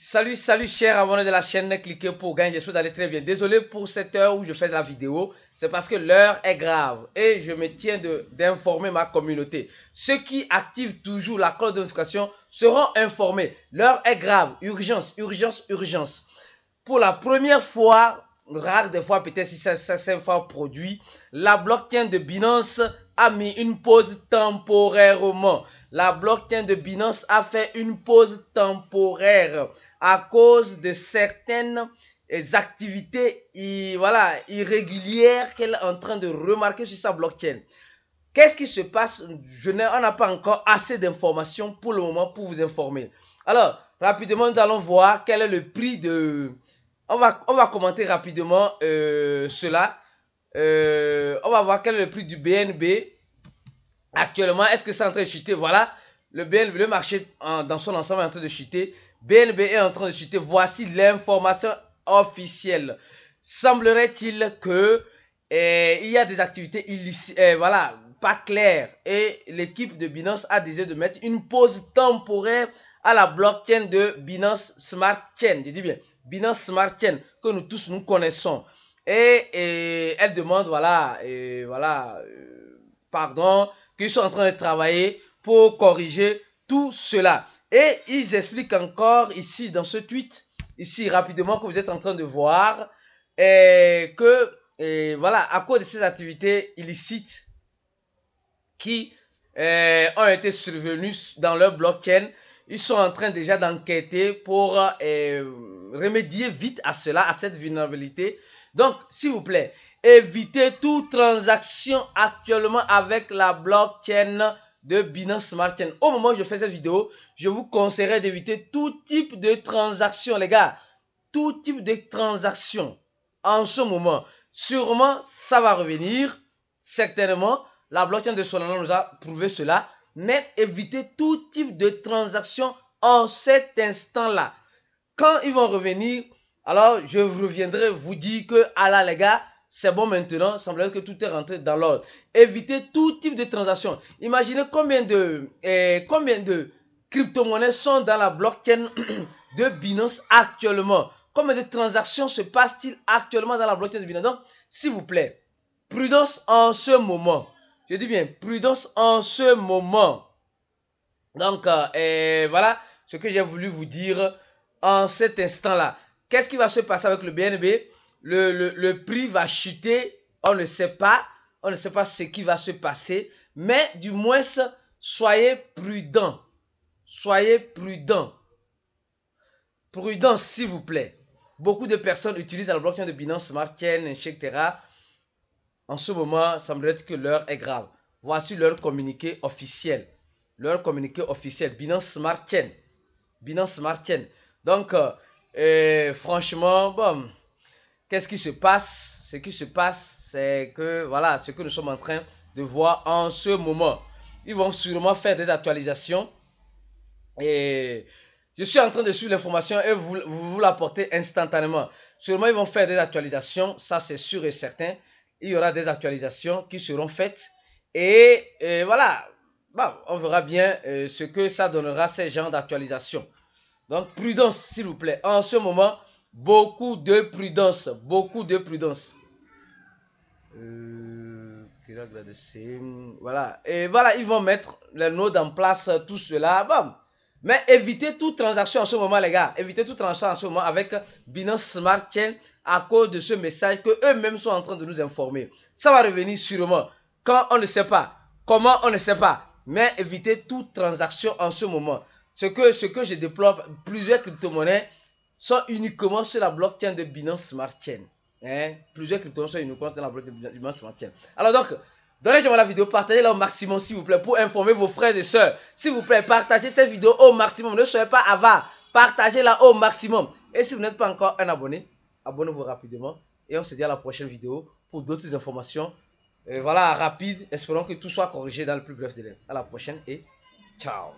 Salut, salut, chers abonnés de la chaîne, cliquez pour gagner. J'espère d'aller très bien. Désolé pour cette heure où je fais la vidéo. C'est parce que l'heure est grave et je me tiens d'informer ma communauté. Ceux qui activent toujours la cloche de notification seront informés. L'heure est grave. Urgence, urgence, urgence. Pour la première fois, rare des fois, peut-être si ça, ça, ça, produit, la blockchain de Binance a mis une pause temporairement. La blockchain de Binance a fait une pause temporaire à cause de certaines activités voilà, irrégulières qu'elle est en train de remarquer sur sa blockchain. Qu'est-ce qui se passe Je n'ai, On n'a pas encore assez d'informations pour le moment pour vous informer. Alors, rapidement, nous allons voir quel est le prix de... On va, on va commenter rapidement euh, cela. Euh, on va voir quel est le prix du BNB actuellement. Est-ce que c'est en train de chuter Voilà, le BNB, le marché dans son ensemble est en train de chuter. BNB est en train de chuter. Voici l'information officielle. Semblerait-il que eh, il y a des activités illicites, eh, voilà, pas claires. Et l'équipe de Binance a décidé de mettre une pause temporaire à la blockchain de Binance Smart Chain. Je dis bien Binance Smart Chain que nous tous nous connaissons. Et, elle demande, voilà, voilà, euh, pardon, qu'ils sont en train de travailler pour corriger tout cela. Et ils expliquent encore ici dans ce tweet, ici rapidement que vous êtes en train de voir, que voilà, à cause de ces activités illicites qui euh, ont été survenues dans leur blockchain, ils sont en train déjà d'enquêter pour euh, remédier vite à cela, à cette vulnérabilité donc, s'il vous plaît, évitez toute transaction actuellement avec la blockchain de Binance Smart Chain. Au moment où je fais cette vidéo, je vous conseillerais d'éviter tout type de transaction, les gars. Tout type de transaction en ce moment. Sûrement, ça va revenir. Certainement, la blockchain de Solana nous a prouvé cela. Mais évitez tout type de transaction en cet instant-là. Quand ils vont revenir, alors, je reviendrai vous dire que, à ah là, les gars, c'est bon maintenant, il semblerait que tout est rentré dans l'ordre. Évitez tout type de transaction. Imaginez combien de, eh, combien de crypto-monnaies sont dans la blockchain de Binance actuellement. Combien de transactions se passent-ils actuellement dans la blockchain de Binance Donc, s'il vous plaît, prudence en ce moment. Je dis bien, prudence en ce moment. Donc, euh, voilà ce que j'ai voulu vous dire en cet instant-là. Qu'est-ce qui va se passer avec le BNB le, prix va chuter, on ne sait pas, on ne sait pas ce qui va se passer, mais du moins, soyez prudent. Soyez prudent. Prudent, s'il vous plaît. Beaucoup de personnes utilisent la blockchain de Binance, Smart Chain, etc. En ce moment, ça me semblerait que l'heure est grave. Voici leur communiqué officiel. Leur communiqué officiel, Binance Smart Chain. Binance Smart Chain. Donc, euh, et franchement, bon, qu'est-ce qui se passe Ce qui se passe, c'est que, voilà, ce que nous sommes en train de voir en ce moment. Ils vont sûrement faire des actualisations. Et je suis en train de suivre l'information et vous, vous, la l'apportez instantanément. Sûrement, ils vont faire des actualisations, ça c'est sûr et certain. Il y aura des actualisations qui seront faites. Et, voilà, on verra bien euh, ce que ça donnera ces genres d'actualisations. Donc, prudence, s'il vous plaît. En ce moment, beaucoup de prudence. Beaucoup de prudence. Euh, voilà. Et voilà, ils vont mettre les nodes en place, tout cela. Mais évitez toute transaction en ce moment, les gars. Évitez toute transaction en ce moment avec Binance Smart Chain à cause de ce message que eux-mêmes sont en train de nous informer. Ça va revenir sûrement. Quand on ne sait pas. Comment on ne sait pas. Mais évitez toute transaction en ce moment ce que, ce que je déploie, plusieurs crypto-monnaies sont uniquement sur la blockchain de Binance Smart Chain. Hein. Plusieurs crypto-monnaies sont uniquement sur la blockchain de Binance Smart Chain. Alors donc, donnez moi la vidéo, partagez-la au maximum s'il vous plaît pour informer vos frères et sœurs. S'il vous plaît, partagez cette vidéo au maximum. Ne soyez pas avare. Partagez-la au maximum. Et si vous n'êtes pas encore un abonné, abonnez-vous rapidement. Et on se dit à la prochaine vidéo pour d'autres informations. voilà, rapide. Espérons que tout soit corrigé dans le plus bref délai. À la prochaine et ciao.